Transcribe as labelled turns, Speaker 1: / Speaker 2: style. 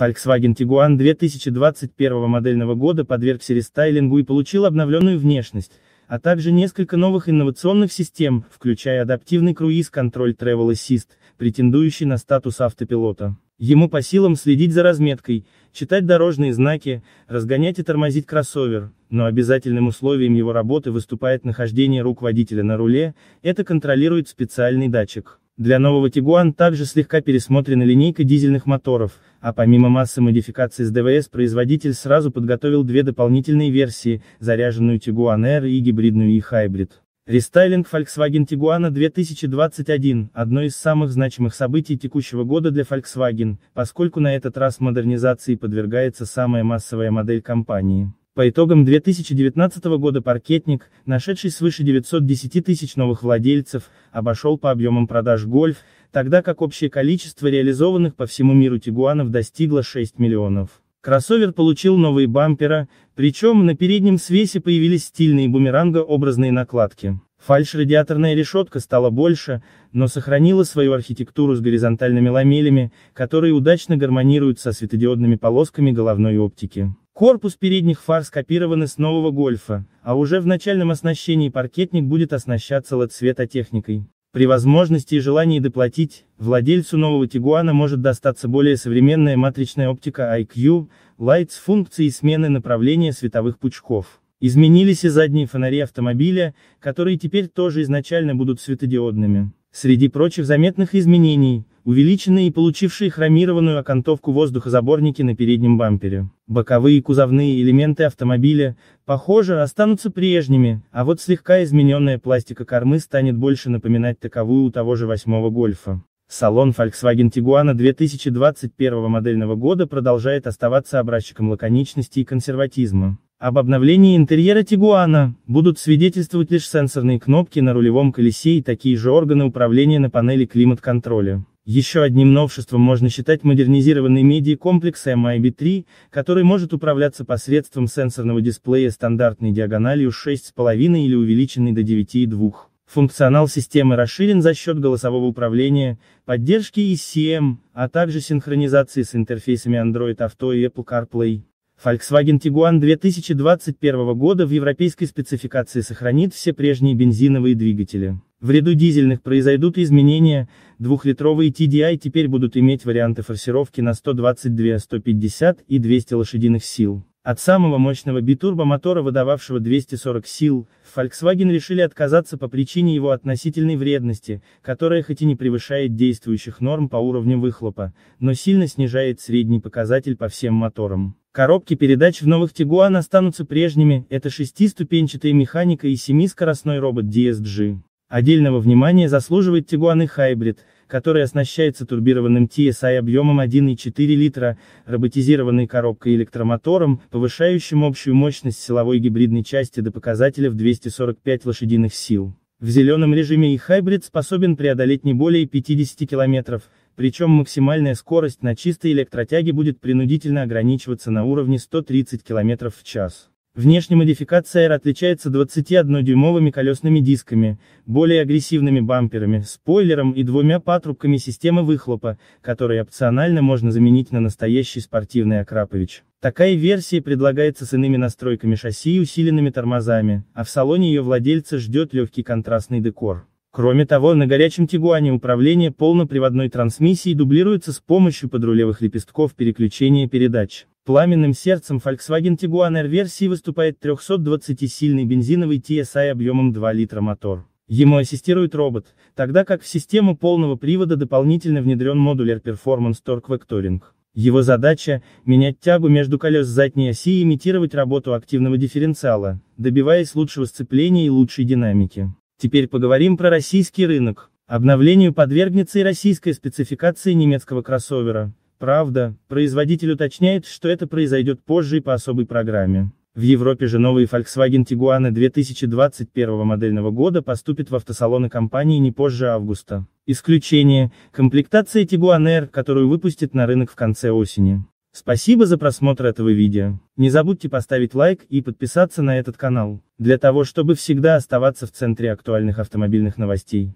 Speaker 1: Volkswagen Tiguan 2021 модельного года подвергся рестайлингу и получил обновленную внешность, а также несколько новых инновационных систем, включая адаптивный круиз-контроль Travel Assist, претендующий на статус автопилота. Ему по силам следить за разметкой, читать дорожные знаки, разгонять и тормозить кроссовер, но обязательным условием его работы выступает нахождение рук водителя на руле, это контролирует специальный датчик. Для нового Tiguan также слегка пересмотрена линейка дизельных моторов, а помимо массы модификаций с ДВС производитель сразу подготовил две дополнительные версии, заряженную Tiguan R и гибридную e-Hybrid. Рестайлинг Volkswagen Tiguan 2021 – одно из самых значимых событий текущего года для Volkswagen, поскольку на этот раз модернизации подвергается самая массовая модель компании. По итогам 2019 года паркетник, нашедший свыше 910 тысяч новых владельцев, обошел по объемам продаж гольф, тогда как общее количество реализованных по всему миру тигуанов достигло 6 миллионов. Кроссовер получил новые бампера, причем на переднем свесе появились стильные бумеранго-образные накладки. Фальш-радиаторная решетка стала больше, но сохранила свою архитектуру с горизонтальными ламелями, которые удачно гармонируют со светодиодными полосками головной оптики. Корпус передних фар скопированы с нового Гольфа, а уже в начальном оснащении паркетник будет оснащаться лацветотехникой. При возможности и желании доплатить, владельцу нового Тигуана может достаться более современная матричная оптика IQ, Light с функцией смены направления световых пучков. Изменились и задние фонари автомобиля, которые теперь тоже изначально будут светодиодными. Среди прочих заметных изменений, увеличенные и получившие хромированную окантовку воздухозаборники на переднем бампере. Боковые кузовные элементы автомобиля, похоже, останутся прежними, а вот слегка измененная пластика кормы станет больше напоминать таковую у того же восьмого гольфа. Салон Volkswagen Tiguan 2021 модельного года продолжает оставаться образчиком лаконичности и консерватизма. Об обновлении интерьера Тигуана будут свидетельствовать лишь сенсорные кнопки на рулевом колесе и такие же органы управления на панели климат-контроля. Еще одним новшеством можно считать модернизированный медиакомплекс MIB3, эм который может управляться посредством сенсорного дисплея стандартной диагональю 6,5 или увеличенной до 9,2. Функционал системы расширен за счет голосового управления, поддержки ECM, эм, а также синхронизации с интерфейсами Android Auto и Apple CarPlay. Volkswagen Tiguan 2021 года в европейской спецификации сохранит все прежние бензиновые двигатели. В ряду дизельных произойдут изменения, двухлитровые TDI а теперь будут иметь варианты форсировки на 122, 150 и 200 лошадиных сил. От самого мощного битурбомотора, выдававшего 240 сил, Volkswagen решили отказаться по причине его относительной вредности, которая хоть и не превышает действующих норм по уровню выхлопа, но сильно снижает средний показатель по всем моторам. Коробки передач в новых Tiguan останутся прежними, это шестиступенчатая механика и семискоростной робот DSG. Отдельного внимания заслуживает Tiguan hybrid который оснащается турбированным TSI объемом 1,4 литра, роботизированной коробкой и электромотором, повышающим общую мощность силовой гибридной части до показателя в 245 лошадиных сил. В зеленом режиме e-Hybrid способен преодолеть не более 50 км, причем максимальная скорость на чистой электротяге будет принудительно ограничиваться на уровне 130 км в час. Внешне модификация R отличается 21-дюймовыми колесными дисками, более агрессивными бамперами, спойлером и двумя патрубками системы выхлопа, которые опционально можно заменить на настоящий спортивный Акрапович. Такая версия предлагается с иными настройками шасси и усиленными тормозами, а в салоне ее владельца ждет легкий контрастный декор. Кроме того, на горячем Тигуане управление полноприводной трансмиссией дублируется с помощью подрулевых лепестков переключения передач. Пламенным сердцем Volkswagen Tiguan R версии выступает 320-сильный бензиновый TSI объемом 2 литра мотор. Ему ассистирует робот, тогда как в систему полного привода дополнительно внедрен модуль Air Performance Torque Vectoring. Его задача – менять тягу между колес задней оси и имитировать работу активного дифференциала, добиваясь лучшего сцепления и лучшей динамики. Теперь поговорим про российский рынок. Обновлению подвергнется и российская спецификация немецкого кроссовера, Правда, производитель уточняет, что это произойдет позже и по особой программе. В Европе же новые Volkswagen Tiguan 2021 модельного года поступят в автосалоны компании не позже августа. Исключение – комплектация Tiguan R, которую выпустят на рынок в конце осени. Спасибо за просмотр этого видео. Не забудьте поставить лайк и подписаться на этот канал, для того чтобы всегда оставаться в центре актуальных автомобильных новостей.